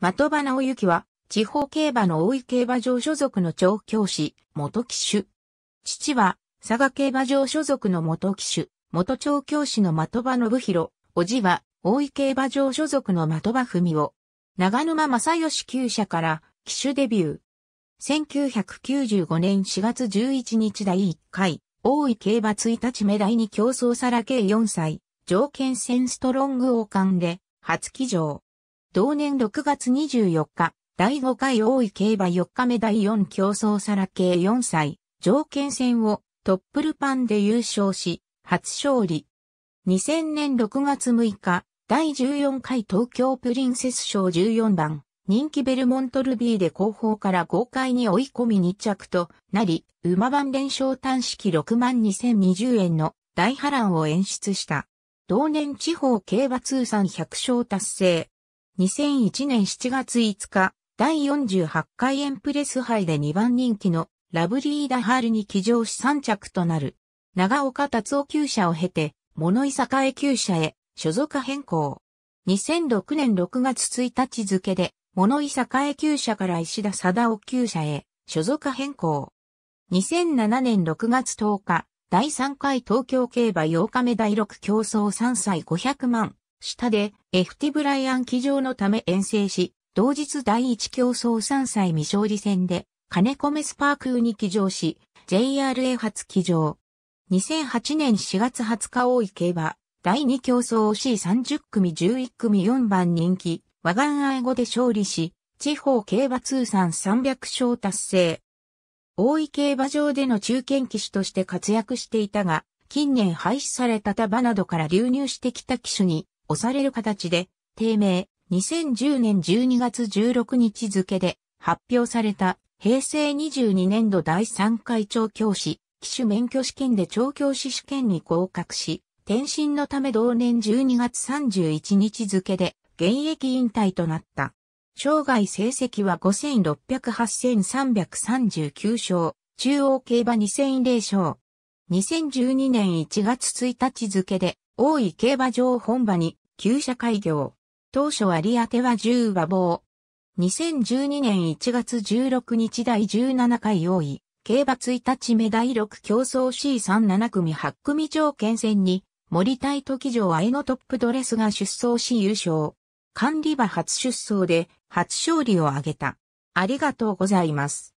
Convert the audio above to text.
的場直行は、地方競馬の大井競馬場所属の調教師、元騎手。父は、佐賀競馬場所属の元騎手、元調教師の的場信弘、叔父は、大井競馬場所属の的場文夫。長沼正義厩舎から、騎手デビュー。1995年4月11日第1回、大井競馬1日目第に競さ皿計4歳、条件戦ストロング王冠で、初騎乗。同年6月24日、第5回大井競馬4日目第4競争サラ系4歳、条件戦をトップルパンで優勝し、初勝利。2000年6月6日、第14回東京プリンセス賞14番、人気ベルモントルビーで後方から豪快に追い込み2着となり、馬番連勝短式6万2020円の大波乱を演出した。同年地方競馬通算100勝達成、2001年7月5日、第48回エンプレス杯で2番人気のラブリーダハールに騎乗し3着となる。長岡達夫厩舎を経て、物井栄厩舎へ所属変更。2006年6月1日付で、物井栄厩舎から石田貞夫厩舎へ所属変更。2007年6月10日、第3回東京競馬8日目第6競争3歳500万下で、エフティブライアン騎乗のため遠征し、同日第一競争3歳未勝利戦で、金込スパークに騎乗し、JRA 初騎乗。2008年4月20日大井競馬、第二競争 C30 組11組4番人気、和岸愛語で勝利し、地方競馬通算300勝達成。大井競馬場での中堅騎手として活躍していたが、近年廃止された束などから流入してきた騎手に押される形で、低迷、2010年12月16日付で発表された平成22年度第3回調教師、機種免許試験で調教師試験に合格し、転身のため同年12月31日付で現役引退となった。生涯成績は5608339勝、中央競馬2000勝。2012年1月1日付で大井競馬場本場に、旧社開業。当初有り当ては10馬房。2012年1月16日第17回大井、競馬1日目第6競争 C37 組8組条件戦に、森大時城愛のトップドレスが出走し優勝。管理馬初出走で初勝利を挙げた。ありがとうございます。